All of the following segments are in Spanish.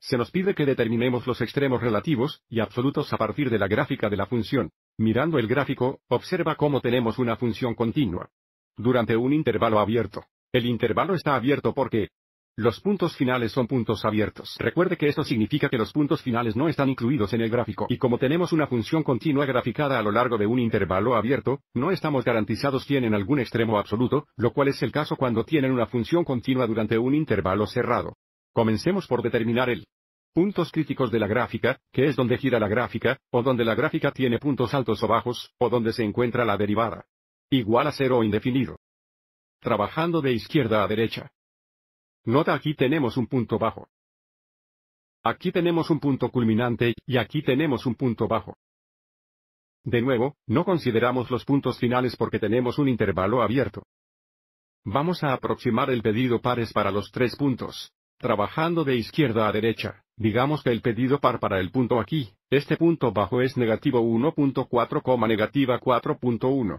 Se nos pide que determinemos los extremos relativos y absolutos a partir de la gráfica de la función. Mirando el gráfico, observa cómo tenemos una función continua. Durante un intervalo abierto. El intervalo está abierto porque los puntos finales son puntos abiertos. Recuerde que esto significa que los puntos finales no están incluidos en el gráfico y como tenemos una función continua graficada a lo largo de un intervalo abierto, no estamos garantizados tienen algún extremo absoluto, lo cual es el caso cuando tienen una función continua durante un intervalo cerrado. Comencemos por determinar el puntos críticos de la gráfica, que es donde gira la gráfica, o donde la gráfica tiene puntos altos o bajos, o donde se encuentra la derivada. Igual a cero o indefinido. Trabajando de izquierda a derecha. Nota aquí tenemos un punto bajo. Aquí tenemos un punto culminante, y aquí tenemos un punto bajo. De nuevo, no consideramos los puntos finales porque tenemos un intervalo abierto. Vamos a aproximar el pedido pares para los tres puntos trabajando de izquierda a derecha. Digamos que el pedido par para el punto aquí, este punto bajo es negativo 1.4, negativa 4.1.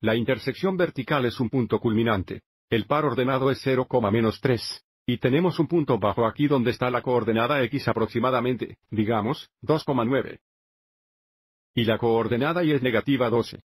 La intersección vertical es un punto culminante. El par ordenado es 0, menos 3. Y tenemos un punto bajo aquí donde está la coordenada x aproximadamente, digamos, 2,9. Y la coordenada y es negativa 12.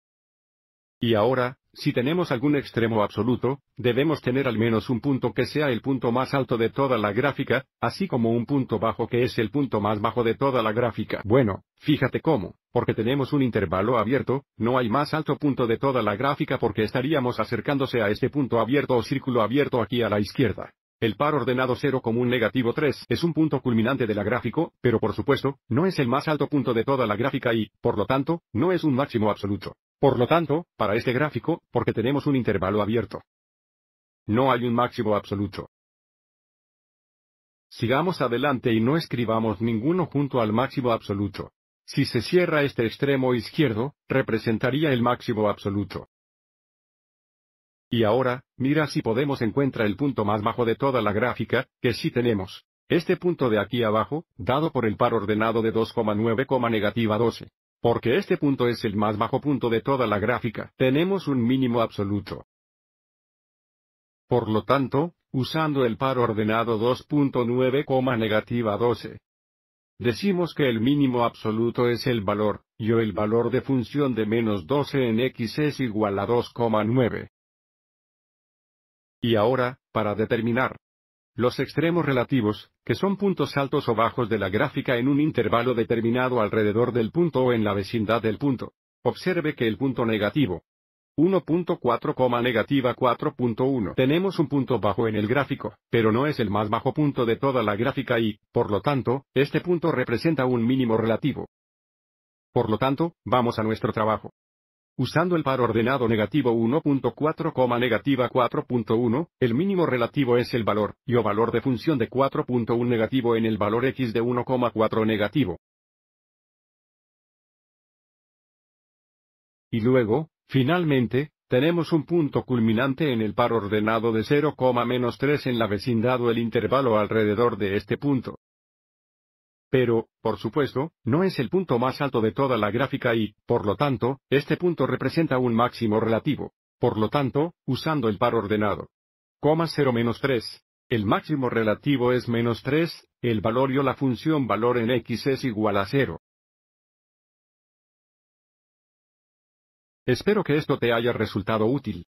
Y ahora, si tenemos algún extremo absoluto, debemos tener al menos un punto que sea el punto más alto de toda la gráfica, así como un punto bajo que es el punto más bajo de toda la gráfica. Bueno, fíjate cómo, porque tenemos un intervalo abierto, no hay más alto punto de toda la gráfica porque estaríamos acercándose a este punto abierto o círculo abierto aquí a la izquierda. El par ordenado 0 como un negativo 3 es un punto culminante de la gráfico, pero por supuesto, no es el más alto punto de toda la gráfica y, por lo tanto, no es un máximo absoluto. Por lo tanto, para este gráfico, porque tenemos un intervalo abierto. No hay un máximo absoluto. Sigamos adelante y no escribamos ninguno junto al máximo absoluto. Si se cierra este extremo izquierdo, representaría el máximo absoluto. Y ahora, mira si podemos encuentra el punto más bajo de toda la gráfica, que sí tenemos. Este punto de aquí abajo, dado por el par ordenado de 2,9, negativa 12. Porque este punto es el más bajo punto de toda la gráfica, tenemos un mínimo absoluto. Por lo tanto, usando el par ordenado 2.9, negativa 12. Decimos que el mínimo absoluto es el valor, y el valor de función de menos 12 en x es igual a 2,9. Y ahora, para determinar los extremos relativos, que son puntos altos o bajos de la gráfica en un intervalo determinado alrededor del punto o en la vecindad del punto. Observe que el punto negativo 1.4, negativa 4.1 tenemos un punto bajo en el gráfico, pero no es el más bajo punto de toda la gráfica y, por lo tanto, este punto representa un mínimo relativo. Por lo tanto, vamos a nuestro trabajo. Usando el par ordenado negativo 1.4, negativa 4.1, el mínimo relativo es el valor, y o valor de función de 4.1 negativo en el valor x de 1,4 negativo. Y luego, finalmente, tenemos un punto culminante en el par ordenado de 0.-3 en la vecindad o el intervalo alrededor de este punto. Pero, por supuesto, no es el punto más alto de toda la gráfica y, por lo tanto, este punto representa un máximo relativo. Por lo tanto, usando el par ordenado. Coma 0 menos 3. El máximo relativo es menos 3, el valor y o la función valor en x es igual a 0. Espero que esto te haya resultado útil.